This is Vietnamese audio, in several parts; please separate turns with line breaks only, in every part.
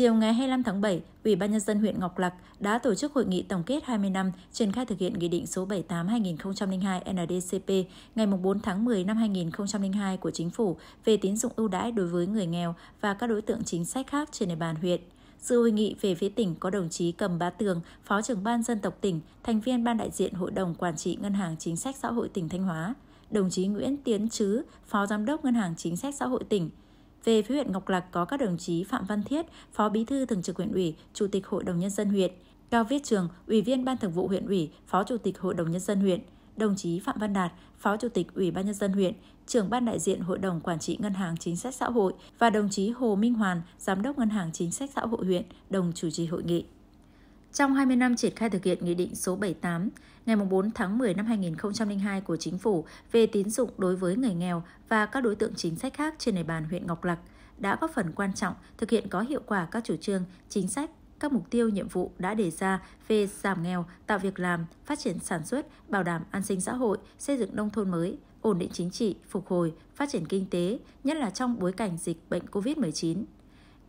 Chiều ngày 25 tháng 7, Ủy ban nhân dân huyện Ngọc Lặc đã tổ chức hội nghị tổng kết 20 năm triển khai thực hiện Nghị định số 78/2002 NDCP ngày 4 tháng 10 năm 2002 của Chính phủ về tín dụng ưu đãi đối với người nghèo và các đối tượng chính sách khác trên địa bàn huyện. Dự hội nghị về phía tỉnh có đồng chí Cầm Bá Tường, Phó trưởng ban dân tộc tỉnh, thành viên ban đại diện Hội đồng Quản trị Ngân hàng Chính sách Xã hội tỉnh Thanh Hóa, đồng chí Nguyễn Tiến Trứ, Phó giám đốc Ngân hàng Chính sách Xã hội tỉnh, về phía huyện Ngọc Lặc có các đồng chí Phạm Văn Thiết, Phó Bí thư Thường trực huyện ủy, Chủ tịch Hội đồng nhân dân huyện, Cao Viết Trường, Ủy viên Ban Thường vụ huyện ủy, Phó Chủ tịch Hội đồng nhân dân huyện, đồng chí Phạm Văn Đạt, Phó Chủ tịch Ủy ban nhân dân huyện, trưởng ban đại diện Hội đồng quản trị Ngân hàng Chính sách xã hội và đồng chí Hồ Minh Hoàn, Giám đốc Ngân hàng Chính sách xã hội huyện đồng chủ trì hội nghị. Trong 20 năm triển khai thực hiện Nghị định số 78 ngày 4 tháng 10 năm 2002 của Chính phủ về tín dụng đối với người nghèo và các đối tượng chính sách khác trên địa bàn huyện Ngọc Lặc đã góp phần quan trọng thực hiện có hiệu quả các chủ trương, chính sách, các mục tiêu nhiệm vụ đã đề ra về giảm nghèo, tạo việc làm, phát triển sản xuất, bảo đảm an sinh xã hội, xây dựng nông thôn mới, ổn định chính trị, phục hồi, phát triển kinh tế, nhất là trong bối cảnh dịch bệnh COVID-19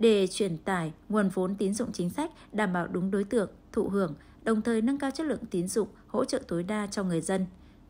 để truyền tải nguồn vốn tín dụng chính sách đảm bảo đúng đối tượng thụ hưởng, đồng thời nâng cao chất lượng tín dụng, hỗ trợ tối đa cho người dân.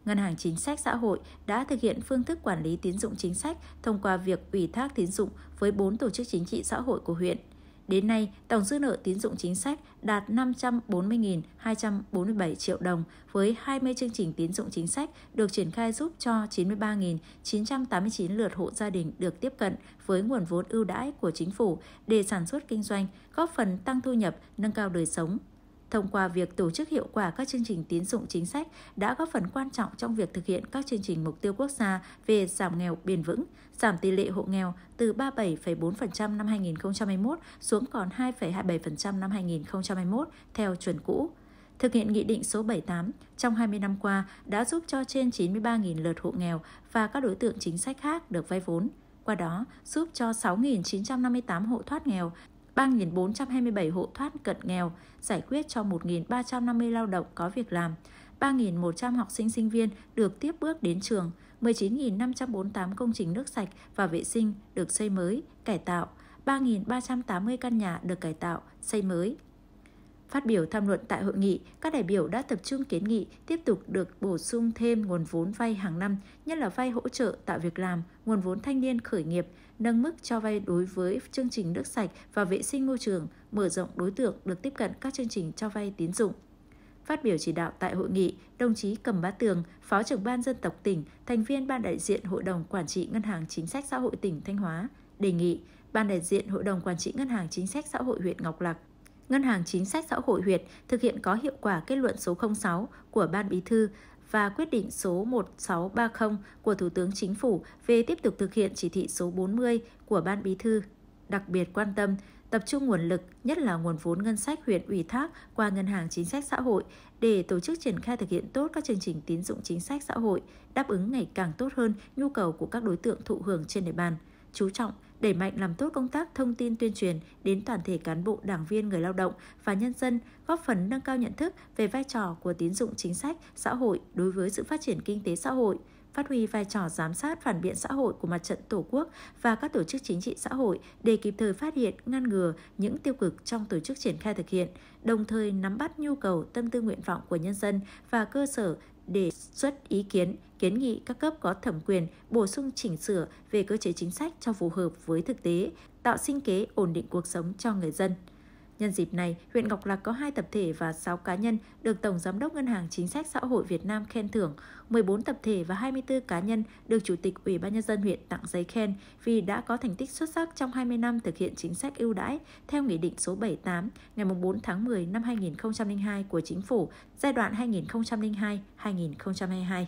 Ngân hàng Chính sách Xã hội đã thực hiện phương thức quản lý tín dụng chính sách thông qua việc ủy thác tín dụng với 4 tổ chức chính trị xã hội của huyện – Đến nay, tổng dư nợ tín dụng chính sách đạt 540.247 triệu đồng với 20 chương trình tín dụng chính sách được triển khai giúp cho 93.989 lượt hộ gia đình được tiếp cận với nguồn vốn ưu đãi của chính phủ để sản xuất kinh doanh, góp phần tăng thu nhập, nâng cao đời sống Thông qua việc tổ chức hiệu quả các chương trình tín dụng chính sách đã góp phần quan trọng trong việc thực hiện các chương trình mục tiêu quốc gia về giảm nghèo bền vững, giảm tỷ lệ hộ nghèo từ 37,4% năm 2021 xuống còn 2,27% năm 2021 theo chuẩn cũ thực hiện Nghị định số 78 trong 20 năm qua đã giúp cho trên 93.000 lượt hộ nghèo và các đối tượng chính sách khác được vay vốn. Qua đó, giúp cho 6.958 hộ thoát nghèo 3.427 hộ thoát cận nghèo, giải quyết cho 1.350 lao động có việc làm, 3.100 học sinh sinh viên được tiếp bước đến trường, 19.548 công trình nước sạch và vệ sinh được xây mới, cải tạo, 3.380 căn nhà được cải tạo, xây mới, Phát biểu tham luận tại hội nghị, các đại biểu đã tập trung kiến nghị tiếp tục được bổ sung thêm nguồn vốn vay hàng năm, nhất là vay hỗ trợ tạo việc làm, nguồn vốn thanh niên khởi nghiệp, nâng mức cho vay đối với chương trình nước sạch và vệ sinh môi trường, mở rộng đối tượng được tiếp cận các chương trình cho vay tín dụng. Phát biểu chỉ đạo tại hội nghị, đồng chí Cầm Bá Tường, Phó trưởng ban dân tộc tỉnh, thành viên ban đại diện Hội đồng Quản trị Ngân hàng Chính sách Xã hội tỉnh Thanh Hóa, đề nghị Ban đại diện Hội đồng Quản trị Ngân hàng Chính sách Xã hội huyện Ngọc Lặc Ngân hàng Chính sách Xã hội huyện thực hiện có hiệu quả kết luận số 06 của Ban Bí thư và quyết định số 1630 của Thủ tướng Chính phủ về tiếp tục thực hiện chỉ thị số 40 của Ban Bí thư, đặc biệt quan tâm tập trung nguồn lực, nhất là nguồn vốn ngân sách huyện ủy thác qua Ngân hàng Chính sách Xã hội để tổ chức triển khai thực hiện tốt các chương trình tín dụng chính sách xã hội, đáp ứng ngày càng tốt hơn nhu cầu của các đối tượng thụ hưởng trên địa bàn, chú trọng đẩy mạnh làm tốt công tác thông tin tuyên truyền đến toàn thể cán bộ, đảng viên, người lao động và nhân dân, góp phần nâng cao nhận thức về vai trò của tín dụng chính sách xã hội đối với sự phát triển kinh tế xã hội – phát huy vai trò giám sát phản biện xã hội của mặt trận Tổ quốc và các tổ chức chính trị xã hội để kịp thời phát hiện, ngăn ngừa những tiêu cực trong tổ chức triển khai thực hiện, đồng thời nắm bắt nhu cầu, tâm tư nguyện vọng của nhân dân và cơ sở đề xuất ý kiến, kiến nghị các cấp có thẩm quyền bổ sung chỉnh sửa về cơ chế chính sách cho phù hợp với thực tế, tạo sinh kế ổn định cuộc sống cho người dân. Nhân dịp này, huyện Ngọc Lạc có 2 tập thể và 6 cá nhân được Tổng Giám đốc Ngân hàng Chính sách Xã hội Việt Nam khen thưởng, 14 tập thể và 24 cá nhân được Chủ tịch Ủy ban Nhân dân huyện tặng giấy khen vì đã có thành tích xuất sắc trong 20 năm thực hiện chính sách ưu đãi theo Nghị định số 78 ngày 4 tháng 10 năm 2002 của Chính phủ giai đoạn 2002-2022.